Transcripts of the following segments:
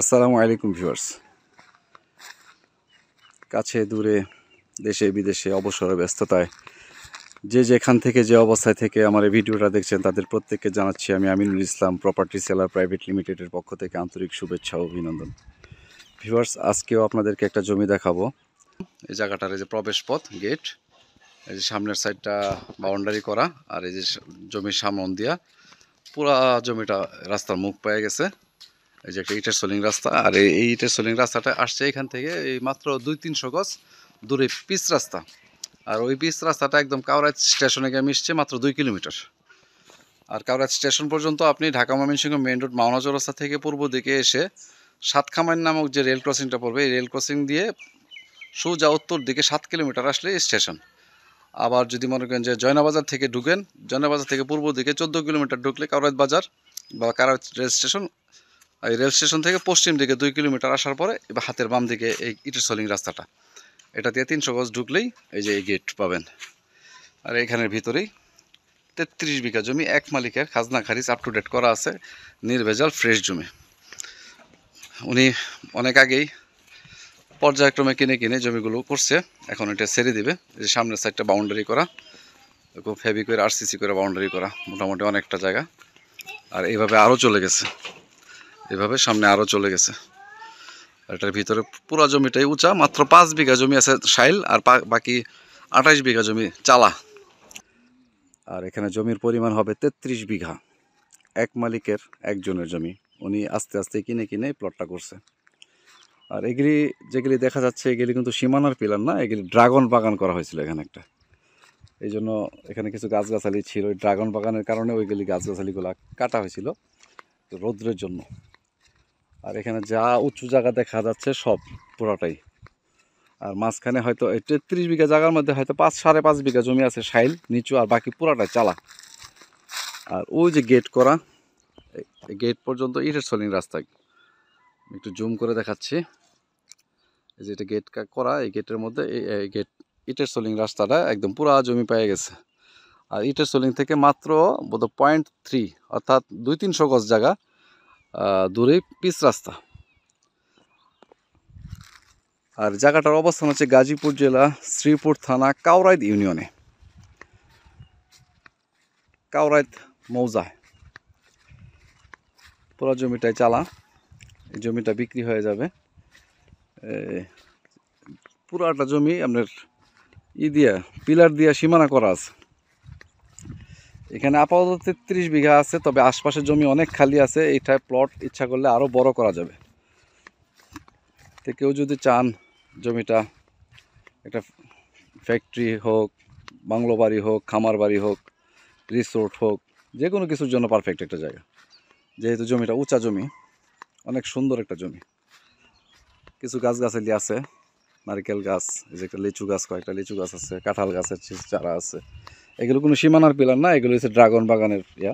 আসসালামু আলাইকুম ভিউয়ার্স কাছে দূরে দেশে বিদেশে অবসরে ব্যস্ততায় যে যেখান থেকে যে অবস্থায় থেকে আমার এই ভিডিওটা দেখছেন তাদের প্রত্যেককে জানাচ্ছি আমি Aminul Islam property seller private লিমিটেডের পক্ষ থেকে আন্তরিক শুভেচ্ছা ও অভিনন্দন ভিউয়ার্স আজকেও আপনাদেরকে একটা জমি দেখাবো এই জায়গাটার এই যে প্রবেশ পথ গেট এই যে সামনের সাইডটা বাউন্ডারি করা আর এই যে জমির সামন দিয়া পুরা জমিটা রাস্তার মুখ পেয়ে গেছে এই যে একটা ইটের সোলিং রাস্তা আর এই ইটের সোলিং রাস্তাটা আসছে এখান থেকে এই মাত্র দুই তিনশো গজ দূরে পিচ রাস্তা আর ওই পিচ রাস্তাটা একদম কাউরাজ স্টেশনে গিয়ে মিশছে মাত্র দুই কিলোমিটার আর কাউরাজ স্টেশন পর্যন্ত আপনি ঢাকা ময়মনসিংহ মেন রোড মাওনা চৌরাস্তা থেকে পূর্ব দিকে এসে সাতখামাইন নামক যে রেল ক্রসিংটা পড়বে এই রেল ক্রসিং দিয়ে সোজা উত্তর দিকে সাত কিলোমিটার আসলে স্টেশন আবার যদি মনে করেন যে জয়নাবাজার থেকে ঢুকেন জয়নাবাজার থেকে পূর্ব দিকে চোদ্দো কিলোমিটার ঢুকলে কাউরাজ বাজার বা কাউরাজ রেল স্টেশন এই রেল স্টেশন থেকে পশ্চিম দিকে দুই কিলোমিটার আসার পরে এবার হাতের বাম দিকে এই ইটের সলিং রাস্তাটা এটা দিয়ে তিনশো গজ ঢুকলেই এই যে এই গেট পাবেন আর এখানের ভিতরেই তেত্রিশ বিঘা জমি এক মালিকের খাজনা খারিজ আপ টু ডেট করা আছে নির্ভেজাল ফ্রেশ জমি উনি অনেক আগেই পর্যায়ক্রমে কিনে কিনে জমিগুলো করছে এখন এটা ছেড়ে দিবে যে সামনের সাইডটা বাউন্ডারি করা খুব হেভি করে আরসিসি করে বাউন্ডারি করা মোটামুটি অনেকটা জায়গা আর এইভাবে আরও চলে গেছে এভাবে সামনে আরও চলে গেছে এটার ভিতরে পুরা জমিটাই উঁচা মাত্র পাঁচ বিঘা জমি আছে সাইল আর বাকি আঠাশ বিঘা জমি চালা আর এখানে জমির পরিমাণ হবে ৩৩ বিঘা এক মালিকের একজনের জমি উনি আস্তে আস্তে কিনে কিনে প্লটটা করছে আর এগুলি যেগুলি দেখা যাচ্ছে এগুলি কিন্তু সীমানার পিলার না এগুলি ড্রাগন বাগান করা হয়েছিল এখানে একটা এই জন্য এখানে কিছু গাছগাছালি ছিল ওই ড্রাগন বাগানের কারণে ওইগুলি গাছগাছালিগুলা কাটা হয়েছিল রৌদ্রের জন্য আর এখানে যা উঁচু জায়গা দেখা যাচ্ছে সব পুরোটাই আর মাঝখানে হয়তো এই তেত্রিশ বিঘা জায়গার মধ্যে হয়তো পাঁচ সাড়ে পাঁচ বিঘা জমি আছে সাইল নিচু আর বাকি পুরাটাই চালা আর ওই যে গেট করা গেট পর্যন্ত ইটের সলিং রাস্তা একটু জুম করে দেখাচ্ছি এই যে এটা গেট করা এই গেটের মধ্যে এই গেট ইটের সলিং রাস্তাটা একদম পুরা জমি পেয়ে গেছে আর ইটের সলিং থেকে মাত্র বোধ পয়েন্ট থ্রি অর্থাৎ দুই তিনশো গজ জায়গা দূরে পিচ রাস্তা আর জায়গাটার অবস্থান হচ্ছে গাজীপুর জেলা শ্রীপুর থানা কাউরাইদ ইউনিয়নে কাউরাইদ মৌজায় পুরো জমিটায় চালা এই জমিটা বিক্রি হয়ে যাবে পুরাটা জমি আপনার ই দিয়া পিলার দিয়া সীমানা করা আছে এখানে আপাতত তেত্রিশ বিঘা আছে তবে আশপাশের জমি অনেক খালি আছে এইটা প্লট ইচ্ছা করলে আরও বড় করা যাবে তো কেউ যদি চান জমিটা একটা ফ্যাক্টরি হোক বাংলো বাড়ি হোক খামার বাড়ি হোক রিসোর্ট হোক যে কোনো কিছুর জন্য পারফেক্ট একটা জায়গা যেহেতু জমিটা উঁচা জমি অনেক সুন্দর একটা জমি কিছু গাছগাছালি আছে নারকেল গাছ এই যে একটা লিচু গাছ কয়েকটা লিচু গাছ আছে কাঁঠাল গাছের চারা আছে এগুলো কোনো সীমানার পিলার না এগুলো হচ্ছে ড্রাগন বাগানের ইয়া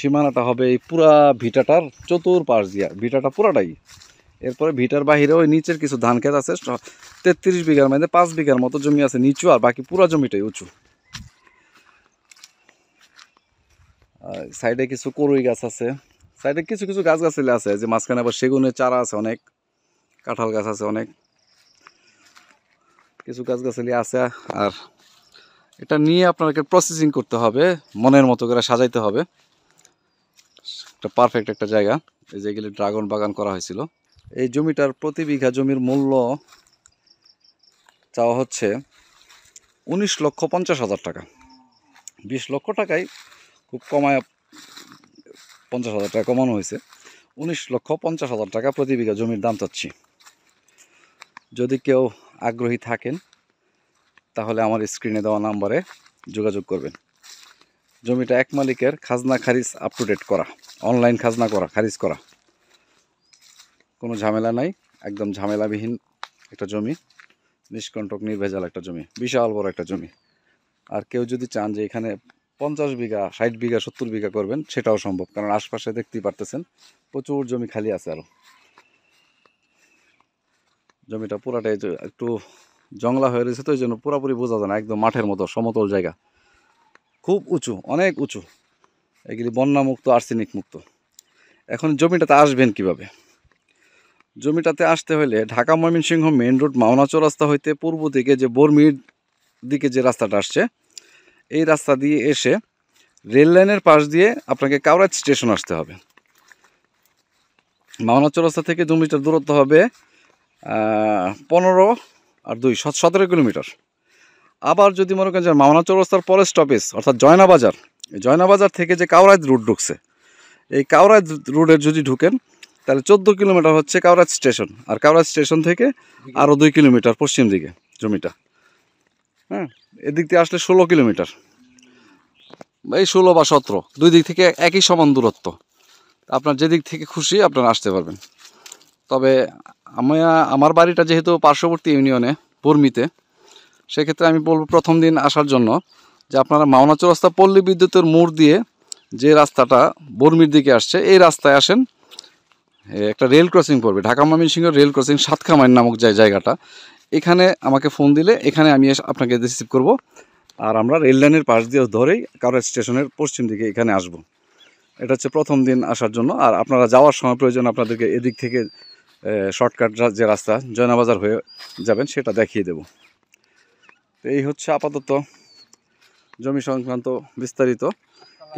সীমানাটা হবে এই পুরা ভিটাটার চতুর্পাশ দিয়া ভিটাটা পুরাটাই এরপরে ভিটার বাহিরে ওই নিচের কিছু ধান ক্ষেত আছে তেত্রিশ বিঘার মধ্যে পাঁচ বিঘার মতো জমি আছে নিচু আর বাকি পুরা জমিটাই উঁচু সাইডে কিছু করুই গাছ আছে সাইডে কিছু কিছু গাছ গাছালি আছে যে মাঝখানে আবার সেগুনের চারা আছে অনেক কাঁঠাল গাছ আছে অনেক কিছু গাছ গাছালি আছে আর এটা নিয়ে আপনাকে প্রসেসিং করতে হবে মনের মতো করে সাজাইতে হবে একটা পারফেক্ট একটা জায়গা এই যেগুলি ড্রাগন বাগান করা হয়েছিল এই জমিটার প্রতি বিঘা জমির মূল্য চাওয়া হচ্ছে উনিশ লক্ষ পঞ্চাশ হাজার টাকা বিশ লক্ষ টাকায় খুব কমায় পঞ্চাশ হাজার টাকা কমানো হয়েছে উনিশ লক্ষ পঞ্চাশ হাজার টাকা প্রতি বিঘা জমির দাম চাচ্ছি যদি কেউ আগ্রহী থাকেন তাহলে আমার স্ক্রিনে দেওয়া নাম্বারে যোগাযোগ করবেন জমিটা এক মালিকের খাজনা খারিজ আপ টু ডেট করা অনলাইন খাজনা করা খারিজ করা কোনো ঝামেলা নাই একদম ঝামেলাবিহীন একটা জমি নিষ্কণ্টক নির্ভেজাল একটা জমি বিশাল বড় একটা জমি আর কেউ যদি চান যে এখানে পঞ্চাশ বিঘা ষাট বিঘা সত্তর বিঘা করবেন সেটাও সম্ভব কারণ আশপাশে দেখতেই পারতেছেন প্রচুর জমি খালি আছে আরও জমিটা পুরাটাই একটু জংলা হয়ে রয়েছে তো ওই জন্য পুরোপুরি বোঝা যায় না একদম মাঠের মতো সমতল জায়গা খুব উঁচু অনেক উঁচু এগুলি বন্যামুক্ত আর্সেনিক মুক্ত এখন জমিটাতে আসবেন কিভাবে জমিটাতে আসতে হলে ঢাকা ময়মনসিংহ মেন রোড মাওনাচ রাস্তা হইতে পূর্ব দিকে যে বর্মির দিকে যে রাস্তাটা আসছে এই রাস্তা দিয়ে এসে রেল লাইনের পাশ দিয়ে আপনাকে কাউরাজ স্টেশন আসতে হবে মাওনাচ রাস্তা থেকে জমিটার দূরত্ব হবে পনেরো আর দুই সতেরো কিলোমিটার আবার যদি মনে করেন যে মাওনা চৌরাস্তার পরে স্টপেজ অর্থাৎ জয়নাবাজার এই জয়নাবাজার থেকে যে কাউরাজ রুট ঢুকছে এই কাউরাজ রুটে যদি ঢুকেন তাহলে চোদ্দো কিলোমিটার হচ্ছে কাউরাজ স্টেশন আর কাউরাজ স্টেশন থেকে আরও দুই কিলোমিটার পশ্চিম দিকে জমিটা হ্যাঁ এদিক দিয়ে আসলে ষোলো কিলোমিটার এই ষোলো বা সতেরো দুই দিক থেকে একই সমান দূরত্ব আপনার যেদিক থেকে খুশি আপনারা আসতে পারবেন তবে আমি আমার বাড়িটা যেহেতু পার্শ্ববর্তী ইউনিয়নে বর্মিতে সেক্ষেত্রে আমি বলবো প্রথম দিন আসার জন্য যে আপনারা মাওনা রাস্তা পল্লী বিদ্যুতের মোড় দিয়ে যে রাস্তাটা বর্মির দিকে আসছে এই রাস্তায় আসেন একটা রেল ক্রসিং পড়বে ঢাকা ময়মনসিংহের রেল ক্রসিং সাতখামাইন নামক যে জায়গাটা এখানে আমাকে ফোন দিলে এখানে আমি আপনাকে রিসিভ করব আর আমরা রেল লাইনের পাশ দিয়ে ধরেই কারোর স্টেশনের পশ্চিম দিকে এখানে আসব। এটা হচ্ছে প্রথম দিন আসার জন্য আর আপনারা যাওয়ার সময় প্রয়োজন আপনাদেরকে এদিক থেকে শর্টকাট যে রাস্তা জয়নাবাজার হয়ে যাবেন সেটা দেখিয়ে দেব তো এই হচ্ছে আপাতত জমি সংক্রান্ত বিস্তারিত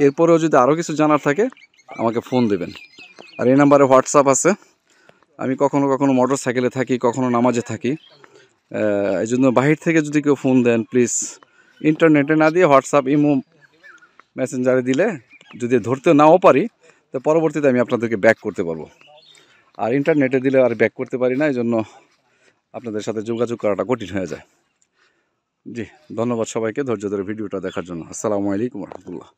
এরপরেও যদি আরও কিছু জানার থাকে আমাকে ফোন দেবেন আর এই নাম্বারে হোয়াটসঅ্যাপ আছে আমি কখনো কখনো মোটর সাইকেলে থাকি কখনো নামাজে থাকি এই জন্য বাহির থেকে যদি কেউ ফোন দেন প্লিজ ইন্টারনেটে না দিয়ে হোয়াটসঅ্যাপ ইমো মেসেঞ্জারে দিলে যদি ধরতে নাও পারি তো পরবর্তীতে আমি আপনাদেরকে ব্যাক করতে পারবো আর ইন্টারনেটে দিলে আর ব্যাক করতে পারি না এই জন্য আপনাদের সাথে যোগাযোগ করাটা কঠিন হয়ে যায় জি ধন্যবাদ সবাইকে ধৈর্য ধরে ভিডিওটা দেখার জন্য আসসালামু আলাইকুম রহমতুল্লাহ